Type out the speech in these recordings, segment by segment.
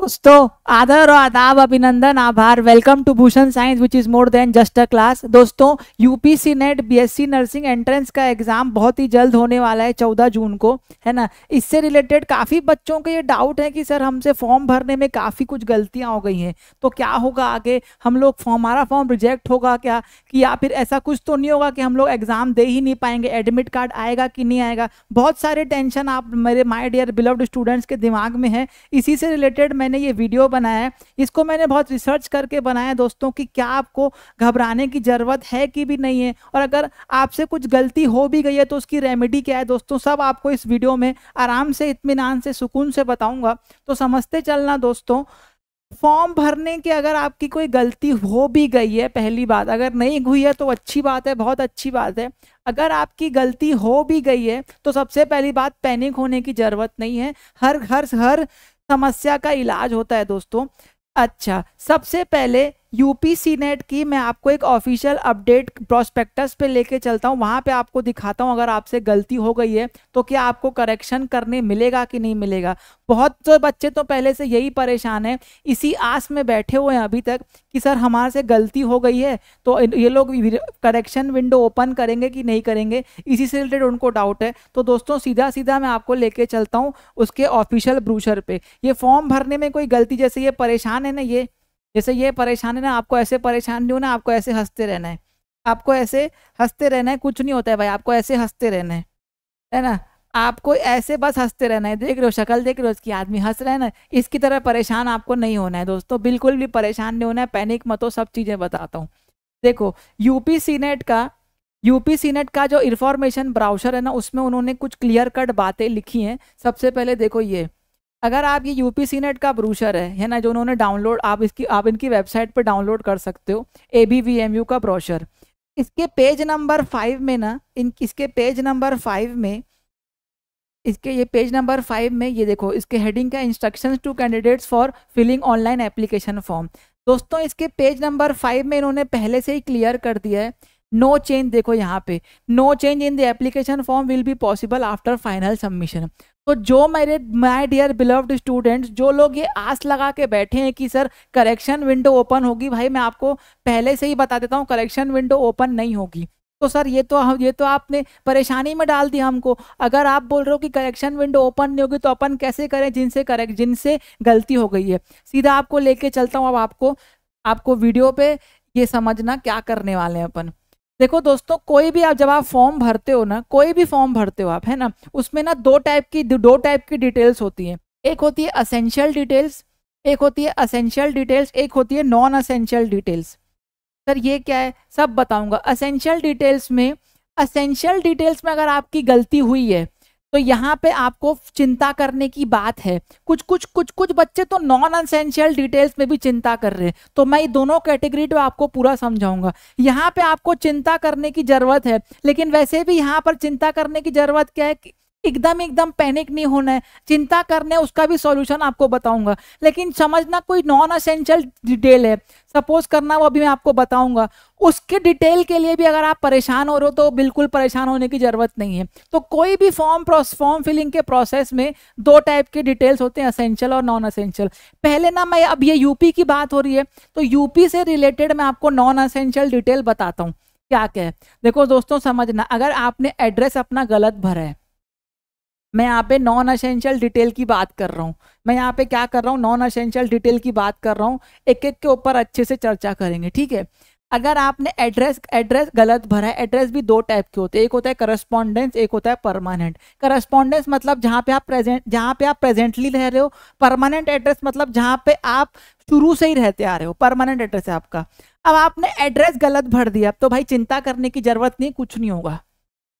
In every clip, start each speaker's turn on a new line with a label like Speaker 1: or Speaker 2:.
Speaker 1: दोस्तों आदर और आदाब अभिनंदन आभार welcome to Bhushan science which is more than just a class दोस्तों UPC net BSc nursing entrance का एग्ज़ाम बहुत ही जल्द होने वाला है चौदह जून को है ना इससे रिलेटेड काफ़ी बच्चों के ये डाउट है कि सर हमसे फॉर्म भरने में काफ़ी कुछ गलतियाँ हो गई हैं तो क्या होगा आगे हम लोग फॉर्म हमारा फॉर्म रिजेक्ट होगा क्या कि या फिर ऐसा कुछ तो नहीं होगा कि हम लोग एग्ज़ाम दे ही नहीं पाएंगे एडमिट कार्ड आएगा कि नहीं आएगा बहुत सारे टेंशन आप मेरे माई डियर बिलव्ड स्टूडेंट्स के दिमाग में है इसी से रिलेटेड मैंने मैंने ये वीडियो बनाया है इसको मैंने बहुत रिसर्च करके बनाया है दोस्तों कि क्या आपको घबराने की ज़रूरत है कि भी नहीं है और अगर आपसे कुछ गलती हो भी गई है तो उसकी रेमेडी क्या है दोस्तों सब आपको इस वीडियो में आराम से इतमान से सुकून से बताऊँगा तो समझते चलना दोस्तों फॉर्म भरने के अगर आपकी कोई गलती हो भी गई है पहली बात अगर नहीं हुई है तो अच्छी बात है बहुत अच्छी बात है अगर आपकी गलती हो भी गई है तो सबसे पहली बात पैनिक होने की ज़रूरत नहीं है हर हर हर समस्या का इलाज होता है दोस्तों अच्छा सबसे पहले यूपी सी नेट की मैं आपको एक ऑफिशियल अपडेट प्रोस्पेक्टस पे लेके चलता हूँ वहाँ पे आपको दिखाता हूँ अगर आपसे गलती हो गई है तो क्या आपको करेक्शन करने मिलेगा कि नहीं मिलेगा बहुत से बच्चे तो पहले से यही परेशान हैं इसी आस में बैठे हुए हैं अभी तक कि सर हमारे से गलती हो गई है तो ये लोग करेक्शन विंडो ओपन करेंगे कि नहीं करेंगे इसी से रिलेटेड उनको डाउट है तो दोस्तों सीधा सीधा मैं आपको लेके चलता हूँ उसके ऑफिशियल ब्रूशर पर ये फॉर्म भरने में कोई गलती जैसे ये परेशान है ना ये जैसे ये परेशान है ना आपको ऐसे परेशान नहीं होना आपको ऐसे हंसते रहना है आपको ऐसे हंसते रहना है कुछ नहीं होता है भाई आपको ऐसे हंसते रहना है है ना आपको ऐसे बस हंसते रहना है देख रहे हो शक्ल देख रहे हो इसकी आदमी हंस रहे हैं ना इसकी तरह परेशान आपको नहीं होना है दोस्तों बिल्कुल भी परेशान नहीं होना है पैनिक मत हो सब चीज़ें बताता हूँ देखो यूपी सीनेट का यूपी सीनेट का जो इन्फॉर्मेशन ब्राउशर है ना उसमें उन्होंने कुछ क्लियर कट बातें लिखी हैं सबसे पहले देखो ये अगर आप ये यू पी नेट का ब्रोशर है है ना जो उन्होंने डाउनलोड आप इसकी आप इनकी वेबसाइट पर डाउनलोड कर सकते हो A B V M U का ब्रोशर इसके पेज नंबर फाइव में ना इन इसके पेज नंबर फाइव में इसके ये पेज नंबर फाइव में ये देखो इसके हेडिंग का instructions to candidates for filling online application form दोस्तों इसके पेज नंबर फाइव में इन्होंने पहले से ही क्लियर कर दिया है नो चेंज देखो यहाँ पे no change in the application form will be possible after final submission तो जो मेरे माय डियर बिलव्ड स्टूडेंट्स जो लोग ये आस लगा के बैठे हैं कि सर करेक्शन विंडो ओपन होगी भाई मैं आपको पहले से ही बता देता हूँ करेक्शन विंडो ओपन नहीं होगी तो सर ये तो हम ये तो आपने परेशानी में डाल दिया हमको अगर आप बोल रहे हो कि करेक्शन विंडो ओपन नहीं होगी तो अपन कैसे करें जिनसे करेक्ट जिनसे गलती हो गई है सीधा आपको लेके चलता हूँ अब आपको आपको वीडियो पे ये समझना क्या करने वाले हैं अपन देखो दोस्तों कोई भी आप जब आप फॉर्म भरते हो ना कोई भी फॉर्म भरते हो आप है ना उसमें ना दो टाइप की दो टाइप की डिटेल्स होती हैं एक होती है असेंशियल डिटेल्स एक होती है असेंशियल डिटेल्स एक होती है नॉन असेंशियल डिटेल्स सर ये क्या है सब बताऊंगा असेंशियल डिटेल्स में असेंशियल डिटेल्स में अगर आपकी गलती हुई है तो यहाँ पे आपको चिंता करने की बात है कुछ कुछ कुछ कुछ बच्चे तो नॉन असेंशियल डिटेल्स में भी चिंता कर रहे हैं तो मैं दोनों कैटेगरी पे तो आपको पूरा समझाऊंगा यहाँ पे आपको चिंता करने की जरूरत है लेकिन वैसे भी यहाँ पर चिंता करने की जरूरत क्या है एकदम एकदम पैनिक नहीं होना है चिंता करने उसका भी सॉल्यूशन आपको बताऊंगा लेकिन समझना कोई नॉन असेंशियल डिटेल है सपोज करना वो अभी मैं आपको बताऊंगा उसके डिटेल के लिए भी अगर आप परेशान हो रहे हो तो बिल्कुल परेशान होने की ज़रूरत नहीं है तो कोई भी फॉर्म फॉर्म फिलिंग के प्रोसेस में दो टाइप के डिटेल्स होते हैं असेंशियल और नॉन असेंशियल पहले ना मैं अब ये यूपी की बात हो रही है तो यूपी से रिलेटेड मैं आपको नॉन असेंशियल डिटेल बताता हूँ क्या क्या है देखो दोस्तों समझना अगर आपने एड्रेस अपना गलत भरा है मैं यहाँ पे नॉन असेंशियल डिटेल की बात कर रहा हूँ मैं यहाँ पे क्या कर रहा हूँ नॉन असेंशियल डिटेल की बात कर रहा हूँ एक एक के ऊपर अच्छे से चर्चा करेंगे ठीक है अगर आपने एड्रेस एड्रेस गलत भरा है एड्रेस भी दो टाइप के होते हैं एक होता है करस्पॉन्डेंस एक होता है परमानेंट करस्पॉन्डेंस मतलब जहाँ पे आप प्रेजेंट जहाँ पे आप प्रेजेंटली रह रहे हो परमानेंट एड्रेस मतलब जहाँ पे आप शुरू से ही रहते आ रहे हो परमानेंट एड्रेस है आपका अब आपने एड्रेस गलत भर दिया अब तो भाई चिंता करने की जरूरत नहीं कुछ नहीं होगा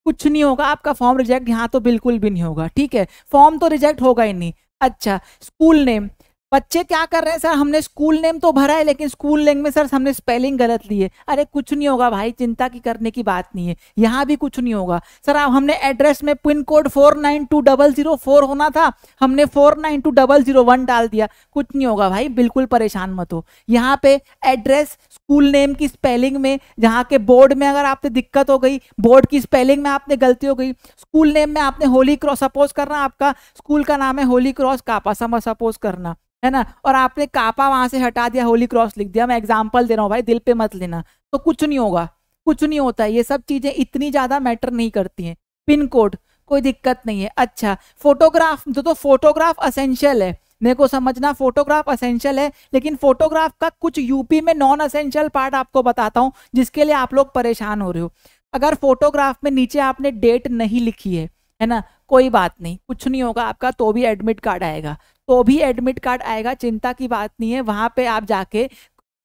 Speaker 1: कुछ नहीं होगा आपका फॉर्म रिजेक्ट यहाँ तो बिल्कुल भी नहीं होगा ठीक है फॉर्म तो रिजेक्ट होगा ही नहीं अच्छा स्कूल नेम बच्चे क्या कर रहे हैं सर हमने स्कूल नेम तो भरा है लेकिन स्कूल नेम में सर हमने स्पेलिंग गलत ली है अरे कुछ नहीं होगा भाई चिंता की करने की बात नहीं है यहाँ भी कुछ नहीं होगा सर अब हमने एड्रेस में pin code four nine two double zero four होना था हमने four nine two double zero one डाल दिया कुछ नहीं होगा भाई बिल्कुल परेशान मत हो यहाँ पे एड्रेस स्कूल नेम की स्पेलिंग में जहाँ के बोर्ड में अगर आपने दिक्कत हो गई बोर्ड की स्पेलिंग में आपने गलती हो गई स्कूल नेम में आपने होली क्रॉस सपोज करना आपका स्कूल का नाम है होली क्रॉस कापासमा सपोज करना है ना और आपने कापा वहां से हटा दिया होली क्रॉस लिख दिया मैं एग्जाम्पल दे रहा हूँ भाई दिल पे मत लेना तो कुछ नहीं होगा कुछ नहीं होता है ये सब चीजें इतनी ज्यादा मैटर नहीं करती हैं पिन कोड कोई दिक्कत नहीं है अच्छा फोटोग्राफ तो, तो फोटोग्राफ असेंशियल है मेरे को समझना फोटोग्राफ असेंशियल है लेकिन फोटोग्राफ का कुछ यूपी में नॉन असेंशियल पार्ट आपको बताता हूँ जिसके लिए आप लोग परेशान हो रहे हो अगर फोटोग्राफ में नीचे आपने डेट नहीं लिखी है है ना कोई बात नहीं कुछ नहीं होगा आपका तो भी एडमिट कार्ड आएगा तो भी एडमिट कार्ड आएगा चिंता की बात नहीं है वहाँ पे आप जाके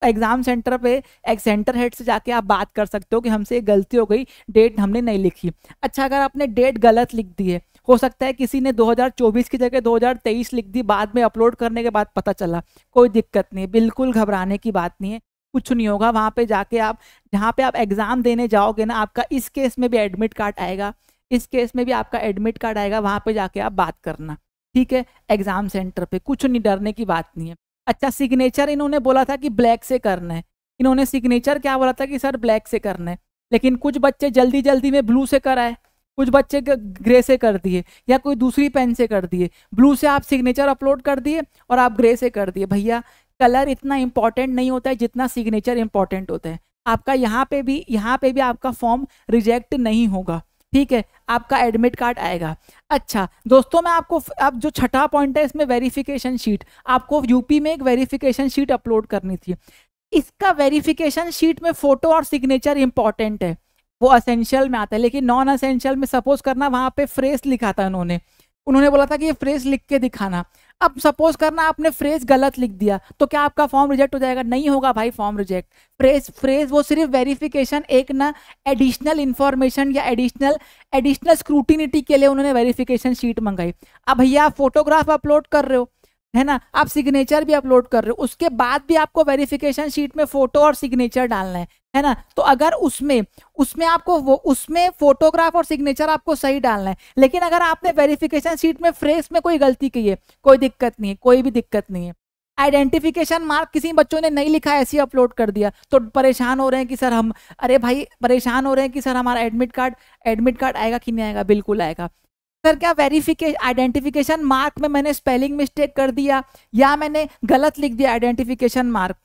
Speaker 1: एग्जाम सेंटर पे एक सेंटर हेड से जाके आप बात कर सकते हो कि हमसे गलती हो गई डेट हमने नहीं लिखी अच्छा अगर आपने डेट गलत लिख दी है हो सकता है किसी ने 2024 की जगह 2023 लिख दी बाद में अपलोड करने के बाद पता चला कोई दिक्कत नहीं बिल्कुल घबराने की बात नहीं है कुछ नहीं होगा वहाँ पे जाके आप जहाँ पे आप एग्ज़ाम देने जाओगे ना आपका इस केस में भी एडमिट कार्ड आएगा इस केस में भी आपका एडमिट कार्ड आएगा वहाँ पे जाके आप बात करना ठीक है एग्जाम सेंटर पे कुछ नहीं डरने की बात नहीं है अच्छा सिग्नेचर इन्होंने बोला था कि ब्लैक से करना है इन्होंने सिग्नेचर क्या बोला था कि सर ब्लैक से करना है लेकिन कुछ बच्चे जल्दी जल्दी में ब्लू से कराए कुछ बच्चे ग्रे से कर दिए या कोई दूसरी पेन से कर दिए ब्लू से आप सिग्नेचर अपलोड कर दिए और आप ग्रे से कर दिए भैया कलर इतना इंपॉर्टेंट नहीं होता है जितना सिग्नेचर इंपॉर्टेंट होता है आपका यहाँ पे भी यहाँ पे भी आपका फॉर्म रिजेक्ट नहीं होगा ठीक है आपका एडमिट कार्ड आएगा अच्छा दोस्तों मैं आपको अब जो छठा पॉइंट है इसमें वेरिफिकेशन शीट आपको यूपी में एक वेरिफिकेशन शीट अपलोड करनी थी इसका वेरिफिकेशन शीट में फोटो और सिग्नेचर इंपॉर्टेंट है वो असेंशियल में आता है लेकिन नॉन असेंशियल में सपोज करना वहाँ पे फ्रेस लिखा था उन्होंने उन्होंने बोला था कि ये फ्रेज लिख के दिखाना अब सपोज करना आपने फ्रेज गलत लिख दिया तो क्या आपका फॉर्म रिजेक्ट हो जाएगा नहीं होगा भाई फॉर्म रिजेक्ट फ्रेज फ्रेज वो सिर्फ वेरिफिकेशन एक ना एडिशनल इन्फॉर्मेशन या एडिशनल एडिशनल स्क्रूटिनिटी के लिए उन्होंने वेरिफिकेशन शीट मंगाई अब भैया आप फोटोग्राफ अपलोड कर रहे हो है ना आप सिग्नेचर भी अपलोड कर रहे हो उसके बाद भी आपको वेरिफिकेशन शीट में फोटो और सिग्नेचर डालना है है ना तो अगर उसमें उसमें आपको वो उसमें फोटोग्राफ और सिग्नेचर आपको सही डालना है लेकिन अगर आपने वेरिफिकेशन शीट में फ्रेस में कोई गलती की है कोई दिक्कत नहीं है कोई भी दिक्कत नहीं है आइडेंटिफिकेशन मार्क किसी बच्चों ने नहीं लिखा ऐसे ही अपलोड कर दिया तो परेशान हो रहे हैं कि सर हम अरे भाई परेशान हो रहे हैं कि सर हमारा एडमिट कार्ड एडमिट कार्ड आएगा कि नहीं आएगा बिल्कुल आएगा सर क्या वेरीफिकेशन आइडेंटिफिकेशन मार्क में मैंने स्पेलिंग मिस्टेक कर दिया या मैंने गलत लिख दिया आइडेंटिफिकेशन मार्क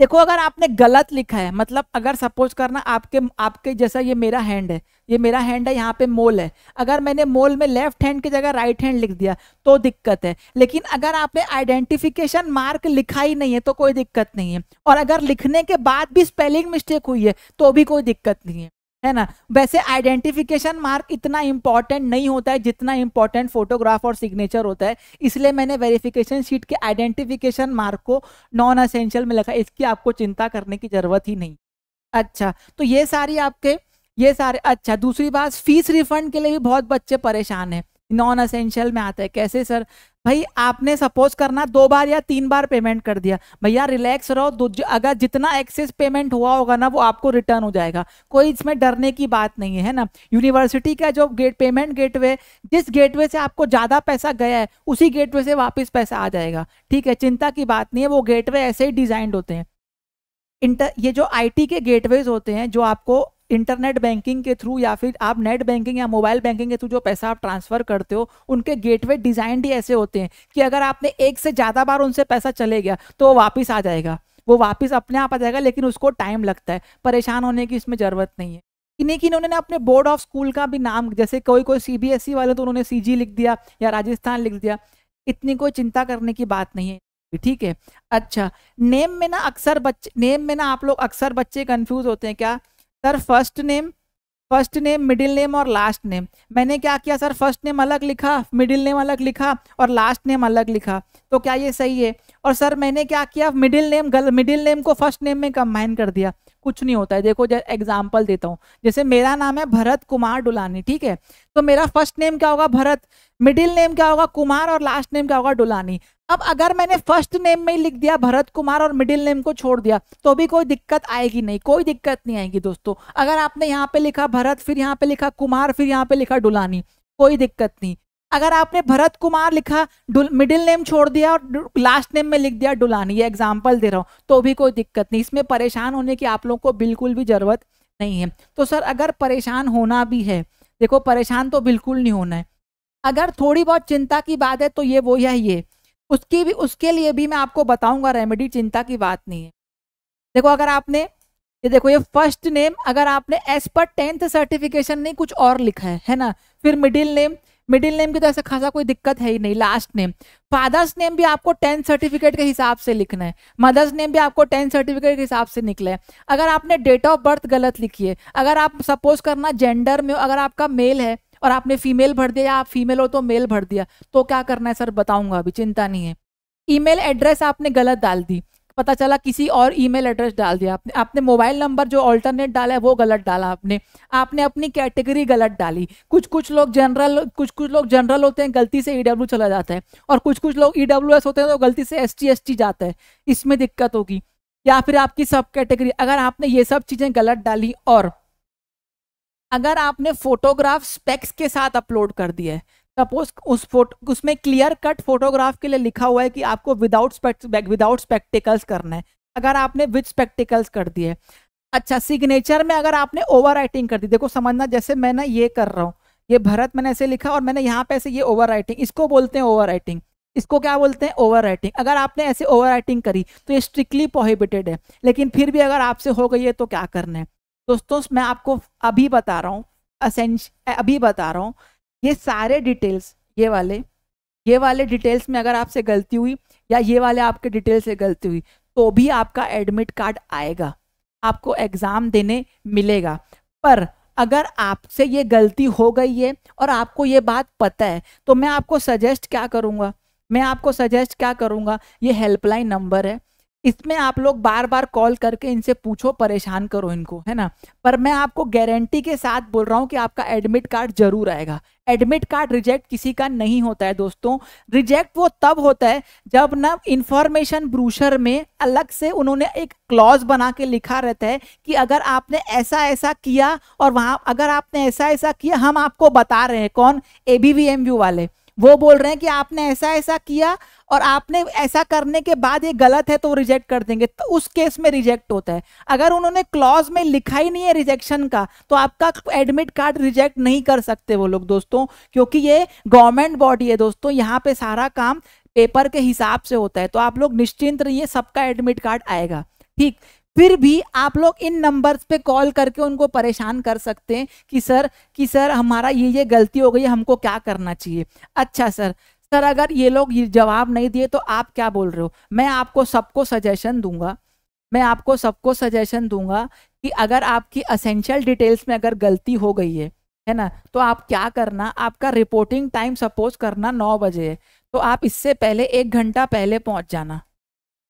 Speaker 1: देखो अगर आपने गलत लिखा है मतलब अगर सपोज करना आपके आपके जैसा ये मेरा हैंड है ये मेरा हैंड है यहाँ पे मोल है अगर मैंने मोल में लेफ्ट हैंड की जगह राइट हैंड लिख दिया तो दिक्कत है लेकिन अगर आपने आइडेंटिफिकेशन मार्क लिखा ही नहीं है तो कोई दिक्कत नहीं है और अगर लिखने के बाद भी स्पेलिंग मिस्टेक हुई है तो भी कोई दिक्कत नहीं है है ना वैसे आइडेंटिफिकेशन मार्क इतना इंपॉर्टेंट नहीं होता है जितना इंपॉर्टेंट फोटोग्राफ और सिग्नेचर होता है इसलिए मैंने वेरिफिकेशन शीट के आइडेंटिफिकेशन मार्क को नॉन असेंशियल में लिखा इसकी आपको चिंता करने की जरूरत ही नहीं अच्छा तो ये सारी आपके ये सारे अच्छा दूसरी बात फीस रिफंड के लिए भी बहुत बच्चे परेशान हैं नॉन असेंशियल में आता है कैसे सर भाई आपने सपोज करना दो बार या तीन बार पेमेंट कर दिया भैया रिलैक्स रहो अगर जितना एक्सेस पेमेंट हुआ होगा ना वो आपको रिटर्न हो जाएगा कोई इसमें डरने की बात नहीं है ना यूनिवर्सिटी का जो गेट पेमेंट गेटवे जिस गेटवे से आपको ज़्यादा पैसा गया है उसी गेटवे से वापस पैसा आ जाएगा ठीक है चिंता की बात नहीं है वो गेटवे ऐसे ही डिजाइंड होते हैं इंटर ये जो आईटी के गेटवेज होते हैं जो आपको इंटरनेट बैंकिंग के थ्रू या फिर आप नेट बैंकिंग या मोबाइल बैंकिंग के थ्रू जो पैसा आप ट्रांसफर करते हो उनके गेटवे डिजाइन ही ऐसे होते हैं कि अगर आपने एक से ज़्यादा बार उनसे पैसा चले गया तो वो वापस आ जाएगा वो वापिस अपने आप आ जाएगा लेकिन उसको टाइम लगता है परेशान होने की इसमें ज़रूरत नहीं है इन्हीं की इन्होंने अपने बोर्ड ऑफ स्कूल का भी नाम जैसे कोई कोई सीबीएसई e वाले तो उन्होंने सीजी लिख दिया या राजस्थान लिख दिया इतनी कोई चिंता करने की बात नहीं है ठीक है अच्छा नेम में ना अक्सर बच्चे नेम में ना आप लोग अक्सर बच्चे कंफ्यूज होते हैं क्या sir first name first name middle name और लास्ट नेम मैंने क्या किया सर फर्स्ट नेम अलग लिखा मिडिल नेम अलग लिखा और लास्ट नेम अलग लिखा तो क्या ये सही है और सर मैंने क्या किया मिडिल नेम गल मिडिल नेम को फर्स्ट नेम में कंबाइन कर दिया कुछ नहीं होता है देखो एग्जाम्पल देता हूँ जैसे मेरा नाम है भरत कुमार डुलानी ठीक है तो मेरा फर्स्ट नेम क्या होगा भरत मिडिल नेम क्या होगा कुमार और लास्ट नेम क्या होगा डुलानी अब अगर मैंने फर्स्ट नेम में ही लिख दिया भरत कुमार और मिडिल नेम को छोड़ दिया तो भी कोई दिक्कत आएगी नहीं कोई दिक्कत नहीं आएगी दोस्तों अगर आपने यहाँ पे लिखा भरत फिर यहाँ पे लिखा कुमार फिर यहाँ पे लिखा डुलानी कोई दिक्कत नहीं अगर आपने भरत कुमार लिखा मिडिल नेम छोड़ दिया और लास्ट नेम में लिख दिया डुलानी ये एग्जाम्पल दे रहा हूँ तो भी कोई दिक्कत नहीं इसमें परेशान होने की आप लोग को बिल्कुल भी ज़रूरत नहीं है तो सर अगर परेशान होना भी है देखो परेशान तो बिल्कुल नहीं होना है अगर थोड़ी बहुत चिंता की बात है तो ये वो है ये उसकी भी उसके लिए भी मैं आपको बताऊंगा रेमेडी चिंता की बात नहीं है देखो अगर आपने ये देखो ये फर्स्ट नेम अगर आपने एज पर टेंथ सर्टिफिकेशन नहीं कुछ और लिखा है है ना फिर मिडिल नेम मिडिल नेम की तो ऐसा खासा कोई दिक्कत है ही नहीं लास्ट नेम फादर्स नेम भी आपको टेंथ सर्टिफिकेट के हिसाब से लिखना है मदर्स नेम भी आपको टेंथ सर्टिफिकेट के हिसाब से निकला है अगर आपने डेट ऑफ बर्थ गलत लिखी है अगर आप सपोज करना जेंडर में अगर आपका मेल है और आपने फीमेल भर दिया या आप फीमेल हो तो मेल भर दिया तो क्या करना है सर बताऊंगा अभी चिंता नहीं है ईमेल एड्रेस आपने गलत डाल दी पता चला किसी और ईमेल एड्रेस डाल दिया आपने आपने मोबाइल नंबर जो ऑल्टरनेट डाला है वो गलत डाला आपने आपने अपनी कैटेगरी गलत डाली कुछ कुछ लोग जनरल कुछ कुछ लोग जनरल होते हैं गलती से ई e चला जाता है और कुछ कुछ लोग ई e होते हैं तो गलती से एस टी जाता है इसमें दिक्कत होगी या फिर आपकी सब कैटेगरी अगर आपने ये सब चीज़ें गलत डाली और अगर आपने फोटोग्राफ स्पेक्स के साथ अपलोड कर दिया है सपोज उस फोटो उसमें क्लियर कट फोटोग्राफ के लिए लिखा हुआ है कि आपको विदाउट विदाउट स्पेक्टिकल्स करना है अगर आपने विद स्पेक्टिकल्स कर दिए अच्छा सिग्नेचर में अगर आपने ओवर कर दी देखो समझना जैसे मैं ना ये कर रहा हूँ ये भरत मैंने ऐसे लिखा और मैंने यहाँ पे ऐसे ये ओवर इसको बोलते हैं ओवर इसको क्या बोलते हैं ओवर अगर आपने ऐसे ओवर करी तो ये स्ट्रिक्टली प्रोहिबिटेड है लेकिन फिर भी अगर आपसे हो गई है तो क्या करना है दोस्तों मैं आपको अभी बता रहा हूँ असेंश अभी बता रहा हूँ ये सारे डिटेल्स ये वाले ये वाले डिटेल्स में अगर आपसे गलती हुई या ये वाले आपके डिटेल से गलती हुई तो भी आपका एडमिट कार्ड आएगा आपको एग्ज़ाम देने मिलेगा पर अगर आपसे ये गलती हो गई है और आपको ये बात पता है तो मैं आपको सजेस्ट क्या करूँगा मैं आपको सजेस्ट क्या करूँगा ये हेल्पलाइन नंबर है इसमें आप लोग बार बार कॉल करके इनसे पूछो परेशान करो इनको है ना पर मैं आपको गारंटी के साथ बोल रहा हूँ कि आपका एडमिट कार्ड जरूर आएगा एडमिट कार्ड रिजेक्ट किसी का नहीं होता है दोस्तों रिजेक्ट वो तब होता है जब ना इंफॉर्मेशन ब्रूशर में अलग से उन्होंने एक क्लॉज बना के लिखा रहता है कि अगर आपने ऐसा ऐसा किया और वहाँ अगर आपने ऐसा ऐसा किया हम आपको बता रहे हैं कौन ए वाले वो बोल रहे हैं कि आपने ऐसा ऐसा किया और आपने ऐसा करने के बाद ये गलत है तो रिजेक्ट कर देंगे तो उस केस में रिजेक्ट होता है अगर उन्होंने क्लॉज में लिखा ही नहीं है रिजेक्शन का तो आपका एडमिट कार्ड रिजेक्ट नहीं कर सकते वो लोग दोस्तों क्योंकि ये गवर्नमेंट बॉडी है दोस्तों यहाँ पे सारा काम पेपर के हिसाब से होता है तो आप लोग निश्चिंत रहिए सबका एडमिट कार्ड आएगा ठीक फिर भी आप लोग इन नंबर्स पे कॉल करके उनको परेशान कर सकते हैं कि सर कि सर हमारा ये ये गलती हो गई हमको क्या करना चाहिए अच्छा सर सर अगर ये लोग जवाब नहीं दिए तो आप क्या बोल रहे हो मैं आपको सबको सजेशन दूंगा मैं आपको सबको सजेशन दूंगा कि अगर आपकी असेंशियल डिटेल्स में अगर गलती हो गई है है ना तो आप क्या करना आपका रिपोर्टिंग टाइम सपोज करना नौ बजे है तो आप इससे पहले एक घंटा पहले पहुंच जाना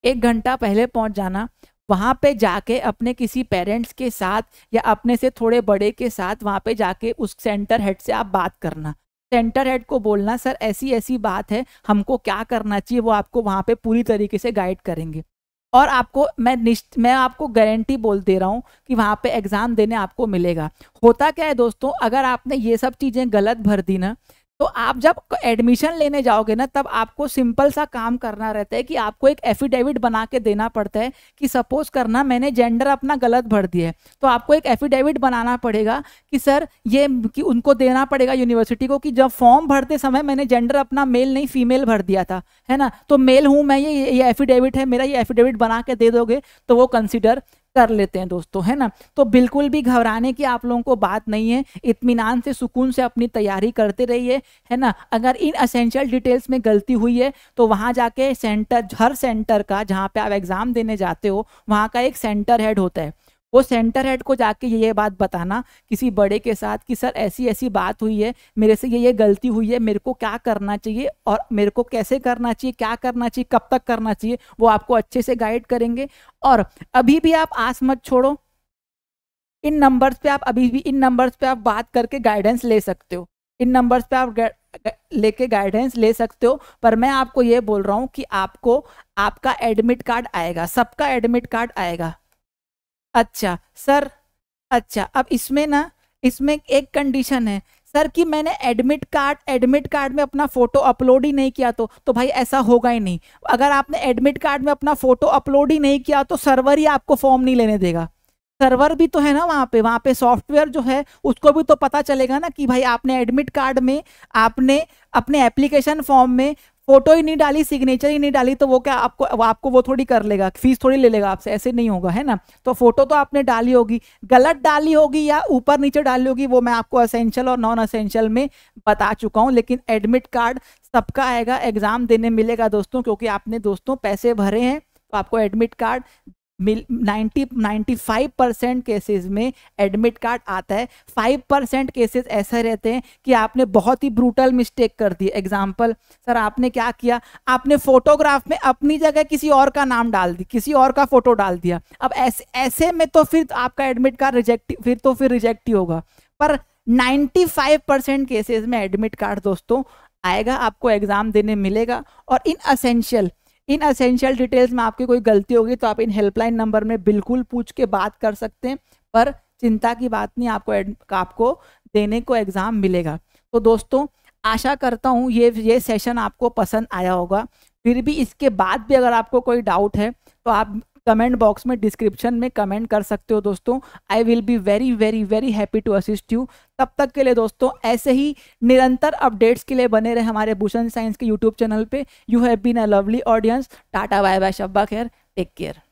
Speaker 1: एक घंटा पहले पहुंच जाना वहाँ पे जाके अपने किसी पेरेंट्स के साथ या अपने से थोड़े बड़े के साथ वहाँ पे जाके उस सेंटर हेड से आप बात करना सेंटर हेड को बोलना सर ऐसी ऐसी बात है हमको क्या करना चाहिए वो आपको वहाँ पे पूरी तरीके से गाइड करेंगे और आपको मैं निश्च मैं आपको गारंटी बोल दे रहा हूँ कि वहाँ पे एग्ज़ाम देने आपको मिलेगा होता क्या है दोस्तों अगर आपने ये सब चीज़ें गलत भर दी ना तो आप जब एडमिशन लेने जाओगे ना तब आपको सिंपल सा काम करना रहता है कि आपको एक एफिडेविट बना के देना पड़ता है कि सपोज करना मैंने जेंडर अपना गलत भर दिया है तो आपको एक एफिडेविट बनाना पड़ेगा कि सर ये कि उनको देना पड़ेगा यूनिवर्सिटी को कि जब फॉर्म भरते समय मैंने जेंडर अपना मेल नहीं फीमेल भर दिया था है ना तो मेल हूँ मैं ये ये एफिडेविट है मेरा ये एफिडेविट बना के दे दोगे तो वो कंसिडर कर लेते हैं दोस्तों है ना तो बिल्कुल भी घबराने की आप लोगों को बात नहीं है इतमान से सुकून से अपनी तैयारी करते रहिए है ना अगर इन असेंशियल डिटेल्स में गलती हुई है तो वहाँ जाके सेंटर हर सेंटर का जहाँ पे आप एग्ज़ाम देने जाते हो वहाँ का एक सेंटर हेड होता है वो सेंटर हेड को जाके ये ये बात बताना किसी बड़े के साथ कि सर ऐसी ऐसी बात हुई है मेरे से ये ये गलती हुई है मेरे को क्या करना चाहिए और मेरे को कैसे करना चाहिए क्या करना चाहिए कब तक करना चाहिए वो आपको अच्छे से गाइड करेंगे और अभी भी आप आस मत छोड़ो इन नंबर्स पे आप अभी भी इन नंबर्स पे आप बात करके गाइडेंस ले सकते हो इन नंबर्स पे आप लेके गाइडेंस ले सकते हो पर मैं आपको ये बोल रहा हूँ कि आपको आपका एडमिट कार्ड आएगा सबका एडमिट कार्ड आएगा अच्छा सर अच्छा अब इसमें ना इसमें एक कंडीशन है सर कि मैंने एडमिट कार्ड एडमिट कार्ड में अपना फोटो अपलोड ही नहीं किया तो तो भाई ऐसा होगा ही नहीं अगर आपने एडमिट कार्ड में अपना फोटो अपलोड ही नहीं किया तो सर्वर ही आपको फॉर्म नहीं लेने देगा सर्वर भी तो है ना वहाँ पे वहाँ पे सॉफ्टवेयर जो है उसको भी तो पता चलेगा ना कि भाई आपने एडमिट कार्ड में आपने अपने एप्लीकेशन फॉर्म में फोटो ही नहीं डाली सिग्नेचर ही नहीं डाली तो वो क्या आपको वो आपको वो थोड़ी कर लेगा फीस थोड़ी ले लेगा आपसे ऐसे नहीं होगा है ना तो फोटो तो आपने डाली होगी गलत डाली होगी या ऊपर नीचे डाली होगी वो मैं आपको असेंशियल और नॉन असेंशियल में बता चुका हूँ लेकिन एडमिट कार्ड सबका आएगा एग्जाम देने मिलेगा दोस्तों क्योंकि आपने दोस्तों पैसे भरे हैं तो आपको admit card ninety ninety five percent cases में एडमिट कार्ड आता है फाइव परसेंट केसेज ऐसे रहते हैं कि आपने बहुत ही ब्रूटल मिस्टेक कर दी एग्जाम्पल सर आपने क्या किया आपने फोटोग्राफ में अपनी जगह किसी और का नाम डाल दी किसी और का फोटो डाल दिया अब ऐसे ऐसे में तो फिर आपका एडमिट कार्ड रिजेक्ट फिर तो फिर रिजेक्ट ही होगा पर 95 परसेंट केसेज में एडमिट कार्ड दोस्तों आएगा आपको एग्ज़ाम देने मिलेगा और इन असेंशियल इन असेंशियल डिटेल्स में आपकी कोई गलती होगी तो आप इन हेल्पलाइन नंबर में बिल्कुल पूछ के बात कर सकते हैं पर चिंता की बात नहीं आपको आपको देने को एग्ज़ाम मिलेगा तो दोस्तों आशा करता हूँ ये ये सेशन आपको पसंद आया होगा फिर भी इसके बाद भी अगर आपको कोई डाउट है तो आप कमेंट बॉक्स में डिस्क्रिप्शन में कमेंट कर सकते हो दोस्तों I will be very very very happy to assist you तब तक के लिए दोस्तों ऐसे ही निरंतर अपडेट्स के लिए बने रहे हमारे भूषण साइंस के यूट्यूब चैनल पे you have been a lovely audience tata bye bye शब्बा खेर टेक केयर